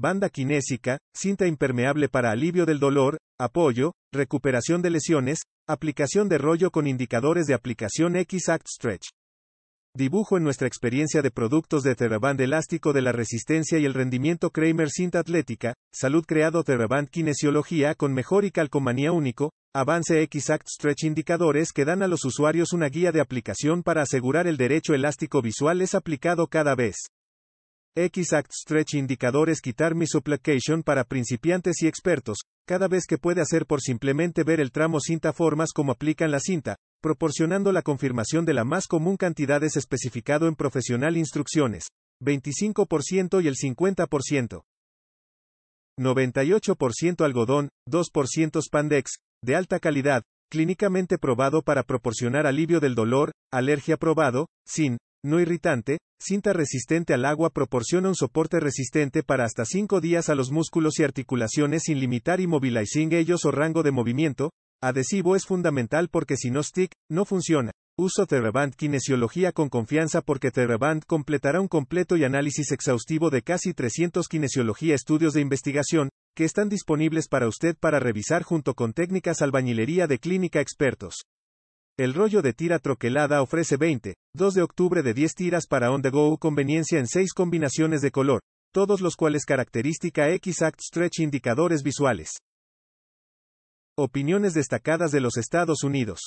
banda kinésica, cinta impermeable para alivio del dolor, apoyo, recuperación de lesiones, aplicación de rollo con indicadores de aplicación X-Act Stretch. Dibujo en nuestra experiencia de productos de Theraband elástico de la resistencia y el rendimiento Kramer cinta atlética, salud creado Theraband kinesiología con mejor y calcomanía único, avance X-Act Stretch indicadores que dan a los usuarios una guía de aplicación para asegurar el derecho elástico visual es aplicado cada vez. X-Act Stretch Indicadores Quitar supplication para principiantes y expertos, cada vez que puede hacer por simplemente ver el tramo cinta formas como aplican la cinta, proporcionando la confirmación de la más común cantidades especificado en profesional instrucciones, 25% y el 50%. 98% algodón, 2% spandex, de alta calidad, clínicamente probado para proporcionar alivio del dolor, alergia probado, sin, no irritante, cinta resistente al agua proporciona un soporte resistente para hasta 5 días a los músculos y articulaciones sin limitar y movilizing ellos o rango de movimiento. Adhesivo es fundamental porque si no stick, no funciona. Uso Theraband Kinesiología con confianza porque Theraband completará un completo y análisis exhaustivo de casi 300 kinesiología estudios de investigación, que están disponibles para usted para revisar junto con técnicas albañilería de clínica expertos. El rollo de tira troquelada ofrece 20, 2 de octubre de 10 tiras para on the go conveniencia en 6 combinaciones de color, todos los cuales característica X-Act Stretch indicadores visuales. Opiniones destacadas de los Estados Unidos.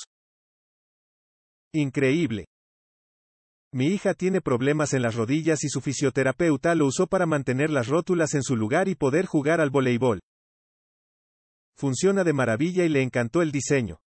Increíble. Mi hija tiene problemas en las rodillas y su fisioterapeuta lo usó para mantener las rótulas en su lugar y poder jugar al voleibol. Funciona de maravilla y le encantó el diseño.